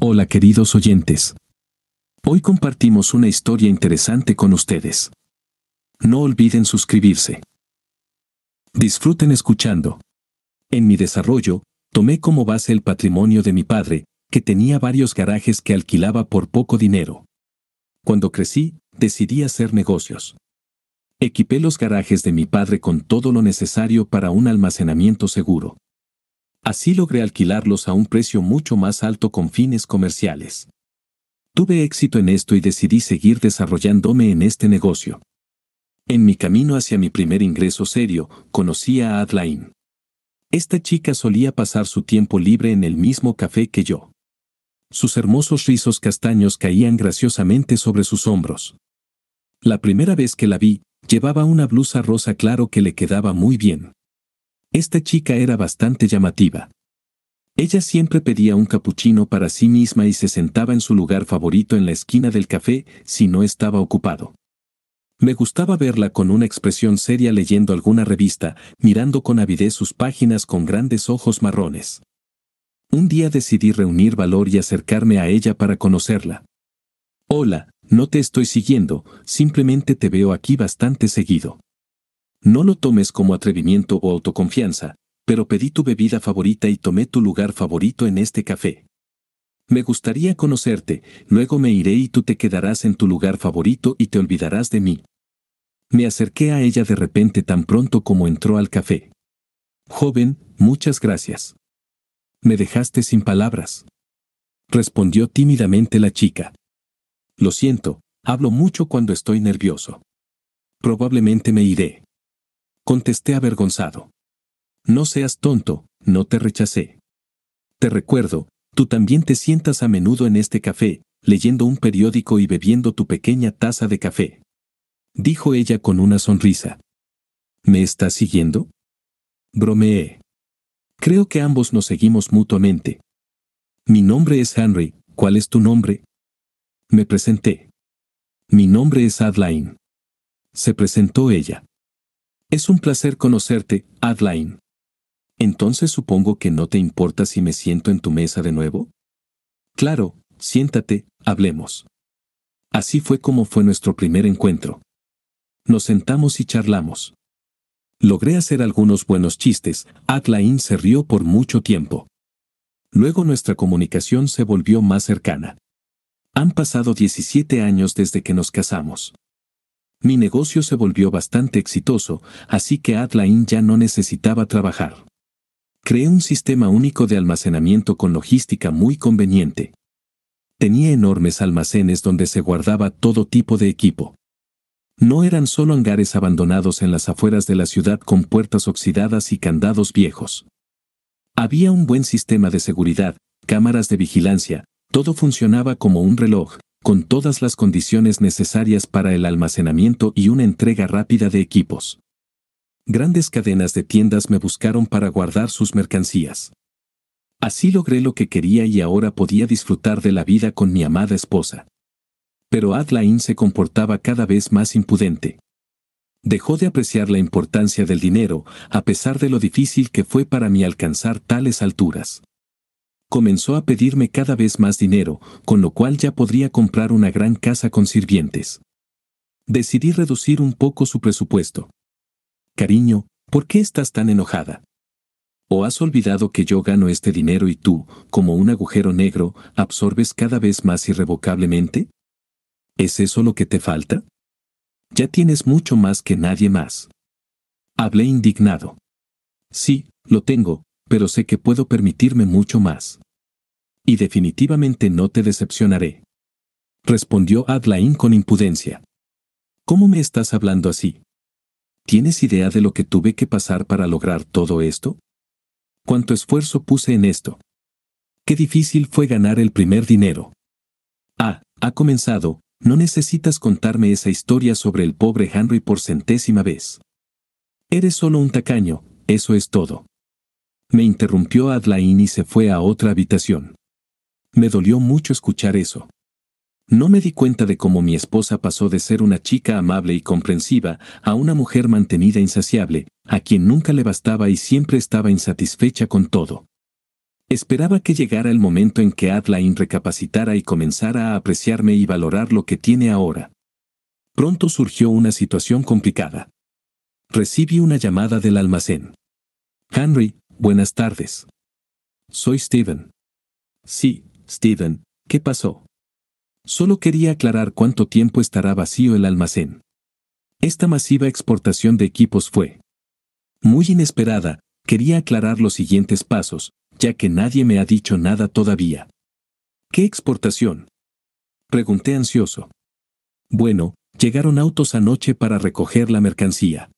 Hola queridos oyentes. Hoy compartimos una historia interesante con ustedes. No olviden suscribirse. Disfruten escuchando. En mi desarrollo, tomé como base el patrimonio de mi padre, que tenía varios garajes que alquilaba por poco dinero. Cuando crecí, decidí hacer negocios. Equipé los garajes de mi padre con todo lo necesario para un almacenamiento seguro. Así logré alquilarlos a un precio mucho más alto con fines comerciales. Tuve éxito en esto y decidí seguir desarrollándome en este negocio. En mi camino hacia mi primer ingreso serio, conocí a Adlain. Esta chica solía pasar su tiempo libre en el mismo café que yo. Sus hermosos rizos castaños caían graciosamente sobre sus hombros. La primera vez que la vi, llevaba una blusa rosa claro que le quedaba muy bien. Esta chica era bastante llamativa. Ella siempre pedía un capuchino para sí misma y se sentaba en su lugar favorito en la esquina del café si no estaba ocupado. Me gustaba verla con una expresión seria leyendo alguna revista, mirando con avidez sus páginas con grandes ojos marrones. Un día decidí reunir valor y acercarme a ella para conocerla. Hola, no te estoy siguiendo, simplemente te veo aquí bastante seguido. No lo tomes como atrevimiento o autoconfianza, pero pedí tu bebida favorita y tomé tu lugar favorito en este café. Me gustaría conocerte, luego me iré y tú te quedarás en tu lugar favorito y te olvidarás de mí. Me acerqué a ella de repente tan pronto como entró al café. Joven, muchas gracias. Me dejaste sin palabras. Respondió tímidamente la chica. Lo siento, hablo mucho cuando estoy nervioso. Probablemente me iré. Contesté avergonzado. No seas tonto, no te rechacé. Te recuerdo, tú también te sientas a menudo en este café, leyendo un periódico y bebiendo tu pequeña taza de café. Dijo ella con una sonrisa. ¿Me estás siguiendo? Bromeé. Creo que ambos nos seguimos mutuamente. Mi nombre es Henry, ¿cuál es tu nombre? Me presenté. Mi nombre es Adeline. Se presentó ella. Es un placer conocerte, Adline. Entonces supongo que no te importa si me siento en tu mesa de nuevo. Claro, siéntate, hablemos. Así fue como fue nuestro primer encuentro. Nos sentamos y charlamos. Logré hacer algunos buenos chistes, Adline se rió por mucho tiempo. Luego nuestra comunicación se volvió más cercana. Han pasado 17 años desde que nos casamos. Mi negocio se volvió bastante exitoso, así que Adline ya no necesitaba trabajar. Creé un sistema único de almacenamiento con logística muy conveniente. Tenía enormes almacenes donde se guardaba todo tipo de equipo. No eran solo hangares abandonados en las afueras de la ciudad con puertas oxidadas y candados viejos. Había un buen sistema de seguridad, cámaras de vigilancia, todo funcionaba como un reloj, con todas las condiciones necesarias para el almacenamiento y una entrega rápida de equipos. Grandes cadenas de tiendas me buscaron para guardar sus mercancías. Así logré lo que quería y ahora podía disfrutar de la vida con mi amada esposa. Pero Adlain se comportaba cada vez más impudente. Dejó de apreciar la importancia del dinero, a pesar de lo difícil que fue para mí alcanzar tales alturas comenzó a pedirme cada vez más dinero, con lo cual ya podría comprar una gran casa con sirvientes. Decidí reducir un poco su presupuesto. Cariño, ¿por qué estás tan enojada? ¿O has olvidado que yo gano este dinero y tú, como un agujero negro, absorbes cada vez más irrevocablemente? ¿Es eso lo que te falta? Ya tienes mucho más que nadie más. Hablé indignado. Sí, lo tengo, pero sé que puedo permitirme mucho más y definitivamente no te decepcionaré. Respondió Adlaín con impudencia. ¿Cómo me estás hablando así? ¿Tienes idea de lo que tuve que pasar para lograr todo esto? ¿Cuánto esfuerzo puse en esto? Qué difícil fue ganar el primer dinero. Ah, ha comenzado, no necesitas contarme esa historia sobre el pobre Henry por centésima vez. Eres solo un tacaño, eso es todo. Me interrumpió Adlain y se fue a otra habitación. Me dolió mucho escuchar eso. No me di cuenta de cómo mi esposa pasó de ser una chica amable y comprensiva a una mujer mantenida insaciable, a quien nunca le bastaba y siempre estaba insatisfecha con todo. Esperaba que llegara el momento en que Adlain recapacitara y comenzara a apreciarme y valorar lo que tiene ahora. Pronto surgió una situación complicada. Recibí una llamada del almacén. Henry, buenas tardes. Soy Steven. Sí, Steven, ¿qué pasó? Solo quería aclarar cuánto tiempo estará vacío el almacén. Esta masiva exportación de equipos fue muy inesperada, quería aclarar los siguientes pasos, ya que nadie me ha dicho nada todavía. ¿Qué exportación? Pregunté ansioso. Bueno, llegaron autos anoche para recoger la mercancía.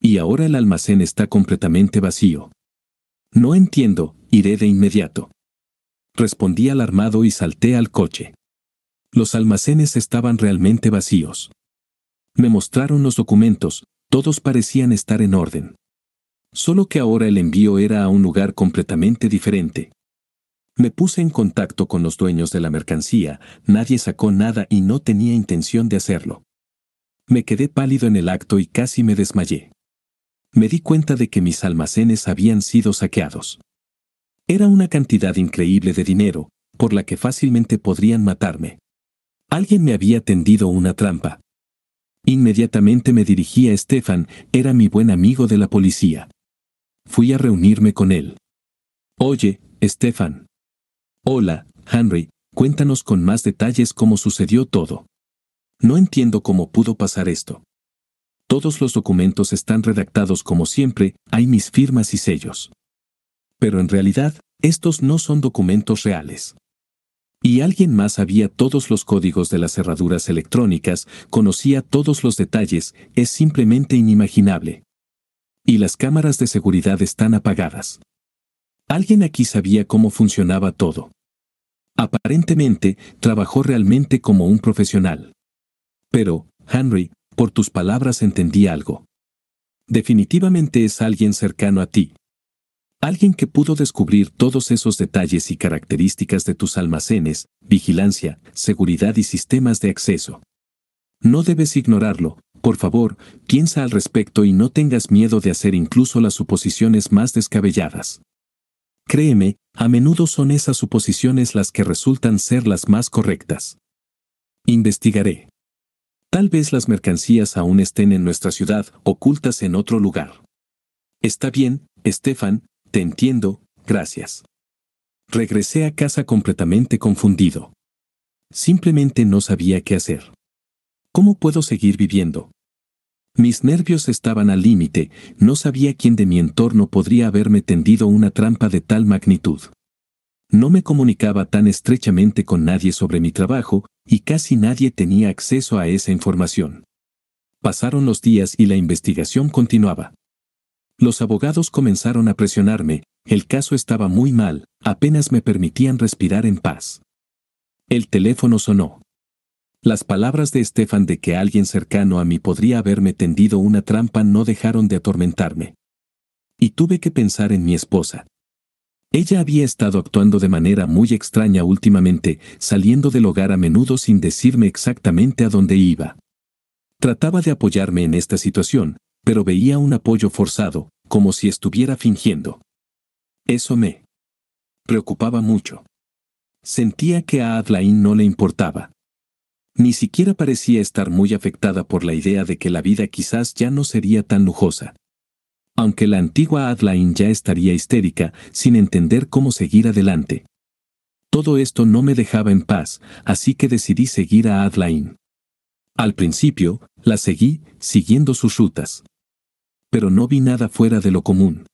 Y ahora el almacén está completamente vacío. No entiendo, iré de inmediato. Respondí alarmado y salté al coche. Los almacenes estaban realmente vacíos. Me mostraron los documentos, todos parecían estar en orden. Solo que ahora el envío era a un lugar completamente diferente. Me puse en contacto con los dueños de la mercancía, nadie sacó nada y no tenía intención de hacerlo. Me quedé pálido en el acto y casi me desmayé. Me di cuenta de que mis almacenes habían sido saqueados. Era una cantidad increíble de dinero, por la que fácilmente podrían matarme. Alguien me había tendido una trampa. Inmediatamente me dirigí a Estefan, era mi buen amigo de la policía. Fui a reunirme con él. Oye, Estefan. Hola, Henry, cuéntanos con más detalles cómo sucedió todo. No entiendo cómo pudo pasar esto. Todos los documentos están redactados como siempre, hay mis firmas y sellos pero en realidad, estos no son documentos reales. Y alguien más sabía todos los códigos de las cerraduras electrónicas, conocía todos los detalles, es simplemente inimaginable. Y las cámaras de seguridad están apagadas. Alguien aquí sabía cómo funcionaba todo. Aparentemente, trabajó realmente como un profesional. Pero, Henry, por tus palabras entendí algo. Definitivamente es alguien cercano a ti. Alguien que pudo descubrir todos esos detalles y características de tus almacenes, vigilancia, seguridad y sistemas de acceso. No debes ignorarlo, por favor, piensa al respecto y no tengas miedo de hacer incluso las suposiciones más descabelladas. Créeme, a menudo son esas suposiciones las que resultan ser las más correctas. Investigaré. Tal vez las mercancías aún estén en nuestra ciudad, ocultas en otro lugar. Está bien, Estefan. Te entiendo, gracias. Regresé a casa completamente confundido. Simplemente no sabía qué hacer. ¿Cómo puedo seguir viviendo? Mis nervios estaban al límite, no sabía quién de mi entorno podría haberme tendido una trampa de tal magnitud. No me comunicaba tan estrechamente con nadie sobre mi trabajo, y casi nadie tenía acceso a esa información. Pasaron los días y la investigación continuaba. Los abogados comenzaron a presionarme, el caso estaba muy mal, apenas me permitían respirar en paz. El teléfono sonó. Las palabras de Estefan de que alguien cercano a mí podría haberme tendido una trampa no dejaron de atormentarme. Y tuve que pensar en mi esposa. Ella había estado actuando de manera muy extraña últimamente, saliendo del hogar a menudo sin decirme exactamente a dónde iba. Trataba de apoyarme en esta situación, pero veía un apoyo forzado, como si estuviera fingiendo. Eso me preocupaba mucho. Sentía que a Adlaín no le importaba. Ni siquiera parecía estar muy afectada por la idea de que la vida quizás ya no sería tan lujosa. Aunque la antigua Adlaín ya estaría histérica, sin entender cómo seguir adelante. Todo esto no me dejaba en paz, así que decidí seguir a Adlaín. Al principio, la seguí, siguiendo sus rutas pero no vi nada fuera de lo común.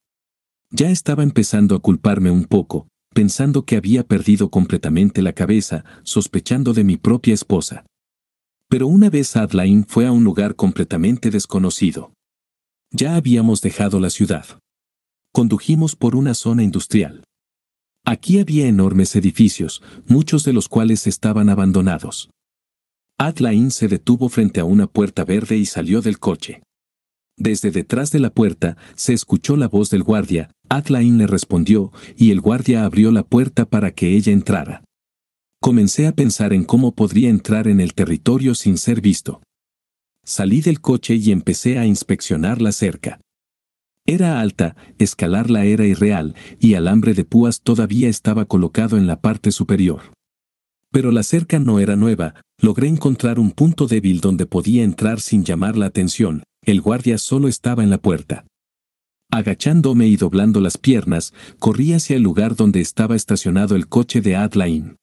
Ya estaba empezando a culparme un poco, pensando que había perdido completamente la cabeza, sospechando de mi propia esposa. Pero una vez Adlain fue a un lugar completamente desconocido. Ya habíamos dejado la ciudad. Condujimos por una zona industrial. Aquí había enormes edificios, muchos de los cuales estaban abandonados. Adlain se detuvo frente a una puerta verde y salió del coche. Desde detrás de la puerta se escuchó la voz del guardia, Atlaín le respondió, y el guardia abrió la puerta para que ella entrara. Comencé a pensar en cómo podría entrar en el territorio sin ser visto. Salí del coche y empecé a inspeccionar la cerca. Era alta, escalarla era irreal, y alambre de púas todavía estaba colocado en la parte superior. Pero la cerca no era nueva, logré encontrar un punto débil donde podía entrar sin llamar la atención, el guardia solo estaba en la puerta. Agachándome y doblando las piernas, corrí hacia el lugar donde estaba estacionado el coche de Adlain.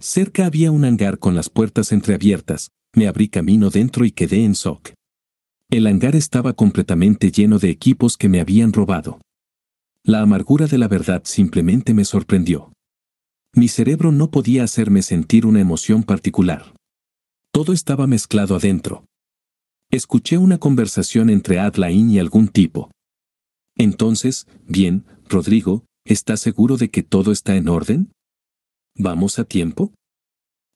Cerca había un hangar con las puertas entreabiertas, me abrí camino dentro y quedé en shock. El hangar estaba completamente lleno de equipos que me habían robado. La amargura de la verdad simplemente me sorprendió. Mi cerebro no podía hacerme sentir una emoción particular. Todo estaba mezclado adentro, Escuché una conversación entre Adlaín y algún tipo. Entonces, bien, Rodrigo, ¿estás seguro de que todo está en orden? ¿Vamos a tiempo?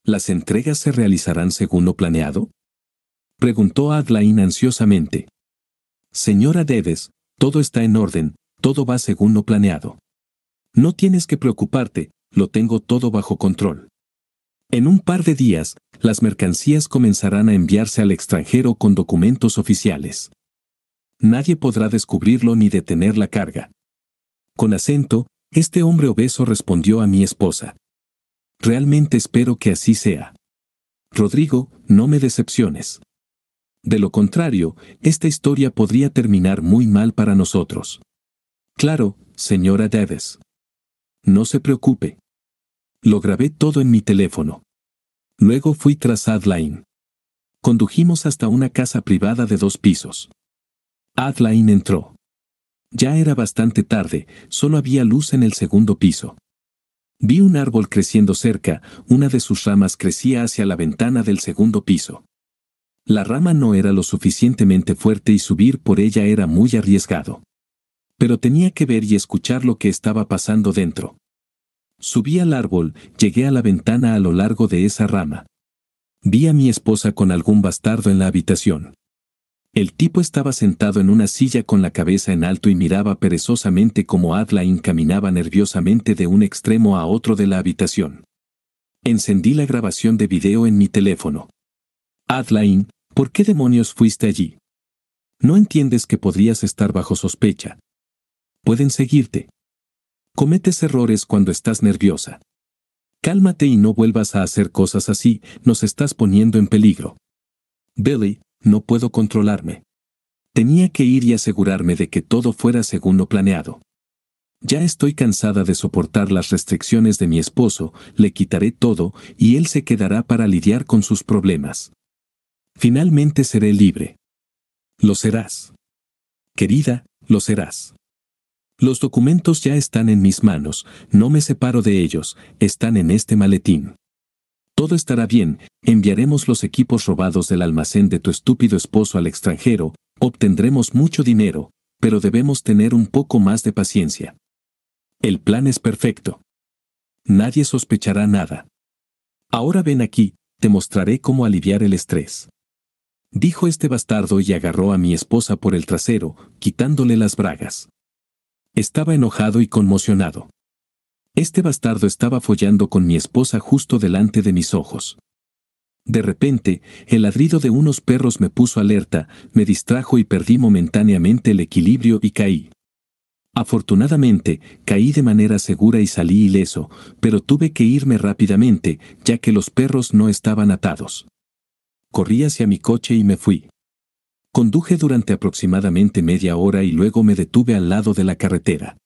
¿Las entregas se realizarán según lo planeado? Preguntó Adlaín ansiosamente. Señora Deves, todo está en orden, todo va según lo planeado. No tienes que preocuparte, lo tengo todo bajo control. En un par de días, las mercancías comenzarán a enviarse al extranjero con documentos oficiales. Nadie podrá descubrirlo ni detener la carga. Con acento, este hombre obeso respondió a mi esposa. Realmente espero que así sea. Rodrigo, no me decepciones. De lo contrario, esta historia podría terminar muy mal para nosotros. Claro, señora Deves. No se preocupe. Lo grabé todo en mi teléfono. Luego fui tras Adline. Condujimos hasta una casa privada de dos pisos. Adline entró. Ya era bastante tarde, solo había luz en el segundo piso. Vi un árbol creciendo cerca, una de sus ramas crecía hacia la ventana del segundo piso. La rama no era lo suficientemente fuerte y subir por ella era muy arriesgado. Pero tenía que ver y escuchar lo que estaba pasando dentro. Subí al árbol, llegué a la ventana a lo largo de esa rama. Vi a mi esposa con algún bastardo en la habitación. El tipo estaba sentado en una silla con la cabeza en alto y miraba perezosamente como Adlain caminaba nerviosamente de un extremo a otro de la habitación. Encendí la grabación de video en mi teléfono. Adlain, ¿por qué demonios fuiste allí? No entiendes que podrías estar bajo sospecha. Pueden seguirte. Cometes errores cuando estás nerviosa. Cálmate y no vuelvas a hacer cosas así, nos estás poniendo en peligro. Billy, no puedo controlarme. Tenía que ir y asegurarme de que todo fuera según lo planeado. Ya estoy cansada de soportar las restricciones de mi esposo, le quitaré todo y él se quedará para lidiar con sus problemas. Finalmente seré libre. Lo serás. Querida, lo serás. Los documentos ya están en mis manos, no me separo de ellos, están en este maletín. Todo estará bien, enviaremos los equipos robados del almacén de tu estúpido esposo al extranjero, obtendremos mucho dinero, pero debemos tener un poco más de paciencia. El plan es perfecto. Nadie sospechará nada. Ahora ven aquí, te mostraré cómo aliviar el estrés. Dijo este bastardo y agarró a mi esposa por el trasero, quitándole las bragas. Estaba enojado y conmocionado. Este bastardo estaba follando con mi esposa justo delante de mis ojos. De repente, el ladrido de unos perros me puso alerta, me distrajo y perdí momentáneamente el equilibrio y caí. Afortunadamente, caí de manera segura y salí ileso, pero tuve que irme rápidamente, ya que los perros no estaban atados. Corrí hacia mi coche y me fui. Conduje durante aproximadamente media hora y luego me detuve al lado de la carretera.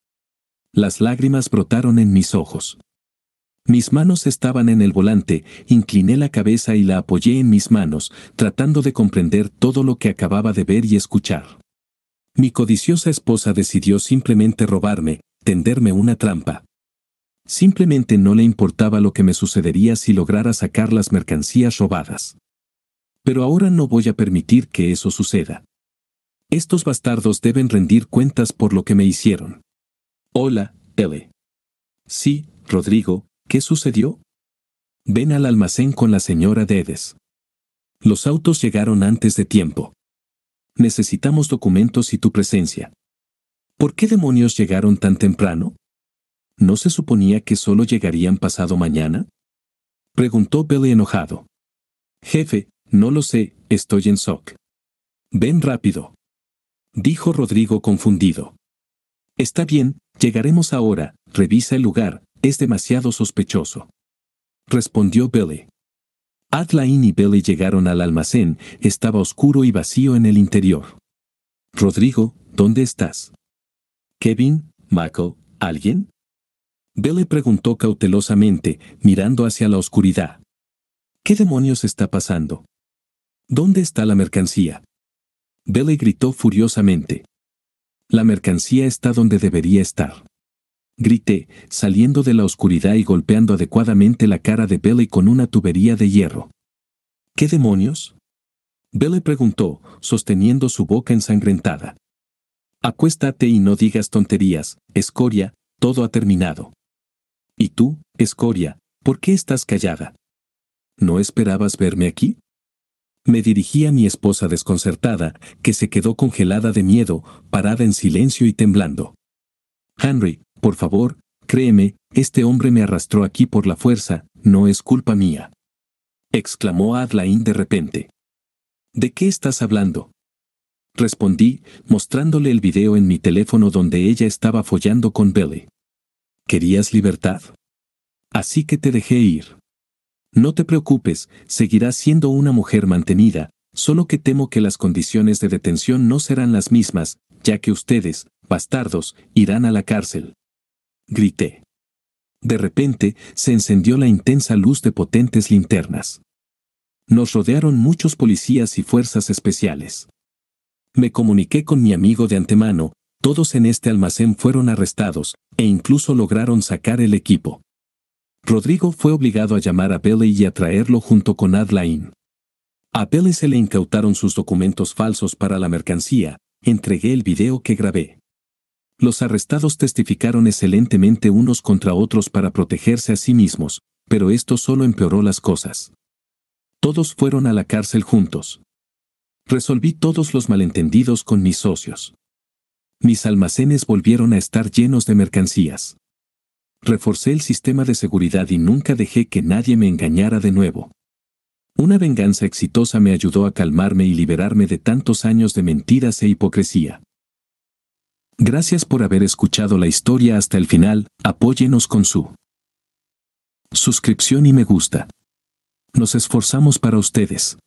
Las lágrimas brotaron en mis ojos. Mis manos estaban en el volante, incliné la cabeza y la apoyé en mis manos, tratando de comprender todo lo que acababa de ver y escuchar. Mi codiciosa esposa decidió simplemente robarme, tenderme una trampa. Simplemente no le importaba lo que me sucedería si lograra sacar las mercancías robadas. Pero ahora no voy a permitir que eso suceda. Estos bastardos deben rendir cuentas por lo que me hicieron. Hola, L. Sí, Rodrigo, ¿qué sucedió? Ven al almacén con la señora Dedes. Los autos llegaron antes de tiempo. Necesitamos documentos y tu presencia. ¿Por qué demonios llegaron tan temprano? ¿No se suponía que solo llegarían pasado mañana? Preguntó Billy enojado. Jefe, no lo sé, estoy en shock. Ven rápido. Dijo Rodrigo confundido. Está bien, llegaremos ahora, revisa el lugar, es demasiado sospechoso. Respondió Billy. Adlain y Billy llegaron al almacén, estaba oscuro y vacío en el interior. Rodrigo, ¿dónde estás? Kevin, Michael, ¿alguien? Billy preguntó cautelosamente, mirando hacia la oscuridad. ¿Qué demonios está pasando? ¿Dónde está la mercancía? Belle gritó furiosamente. La mercancía está donde debería estar. Grité, saliendo de la oscuridad y golpeando adecuadamente la cara de Belle con una tubería de hierro. ¿Qué demonios? Belle preguntó, sosteniendo su boca ensangrentada. Acuéstate y no digas tonterías, escoria, todo ha terminado. ¿Y tú, escoria, por qué estás callada? ¿No esperabas verme aquí? Me dirigí a mi esposa desconcertada, que se quedó congelada de miedo, parada en silencio y temblando. Henry, por favor, créeme, este hombre me arrastró aquí por la fuerza, no es culpa mía. Exclamó Adlaín de repente. ¿De qué estás hablando? Respondí, mostrándole el video en mi teléfono donde ella estaba follando con Billy. ¿Querías libertad? Así que te dejé ir. No te preocupes, seguirás siendo una mujer mantenida, solo que temo que las condiciones de detención no serán las mismas, ya que ustedes, bastardos, irán a la cárcel. Grité. De repente, se encendió la intensa luz de potentes linternas. Nos rodearon muchos policías y fuerzas especiales. Me comuniqué con mi amigo de antemano, todos en este almacén fueron arrestados, e incluso lograron sacar el equipo. Rodrigo fue obligado a llamar a Pele y a traerlo junto con Adlain. A Pele se le incautaron sus documentos falsos para la mercancía, entregué el video que grabé. Los arrestados testificaron excelentemente unos contra otros para protegerse a sí mismos, pero esto solo empeoró las cosas. Todos fueron a la cárcel juntos. Resolví todos los malentendidos con mis socios. Mis almacenes volvieron a estar llenos de mercancías. Reforcé el sistema de seguridad y nunca dejé que nadie me engañara de nuevo. Una venganza exitosa me ayudó a calmarme y liberarme de tantos años de mentiras e hipocresía. Gracias por haber escuchado la historia hasta el final, apóyenos con su suscripción y me gusta. Nos esforzamos para ustedes.